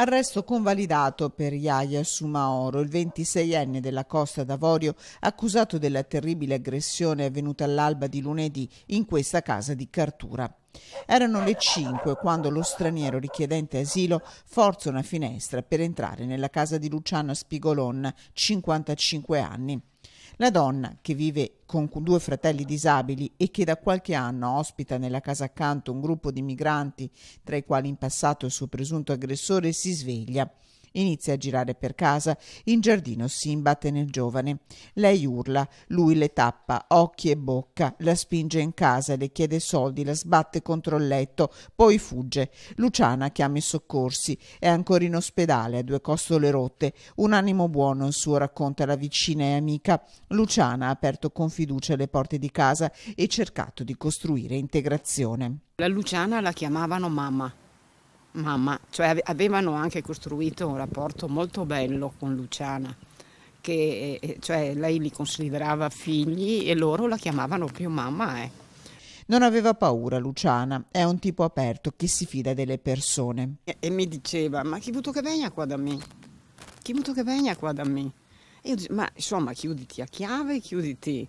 Arresto convalidato per Yaya Sumaoro, il 26enne della Costa d'Avorio, accusato della terribile aggressione avvenuta all'alba di lunedì in questa casa di Cartura. Erano le 5 quando lo straniero richiedente asilo forza una finestra per entrare nella casa di Luciana Spigolon, 55 anni. La donna, che vive con due fratelli disabili e che da qualche anno ospita nella casa accanto un gruppo di migranti, tra i quali in passato il suo presunto aggressore, si sveglia. Inizia a girare per casa, in giardino si imbatte nel giovane. Lei urla, lui le tappa occhi e bocca, la spinge in casa, le chiede soldi, la sbatte contro il letto, poi fugge. Luciana chiama i soccorsi, è ancora in ospedale, ha due costole rotte, un animo buono il suo racconta la vicina e amica. Luciana ha aperto con fiducia le porte di casa e cercato di costruire integrazione. La Luciana la chiamavano mamma mamma, cioè avevano anche costruito un rapporto molto bello con Luciana, che eh, cioè, lei li considerava figli e loro la chiamavano più mamma. Eh. Non aveva paura Luciana, è un tipo aperto che si fida delle persone. E, e mi diceva, ma chi vuto che venga qua da me? Chi vuto che venga qua da me? E io dicevo, ma insomma chiuditi a chiave, chiuditi.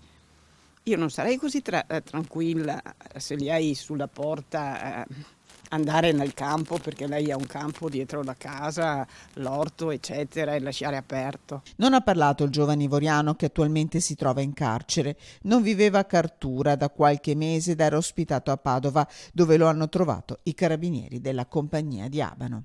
Io non sarei così tra- eh, tranquilla eh, se li hai sulla porta. Eh andare nel campo perché lei ha un campo dietro la casa, l'orto eccetera e lasciare aperto. Non ha parlato il giovane ivoriano che attualmente si trova in carcere. Non viveva a Cartura da qualche mese ed era ospitato a Padova dove lo hanno trovato i carabinieri della compagnia di Abano.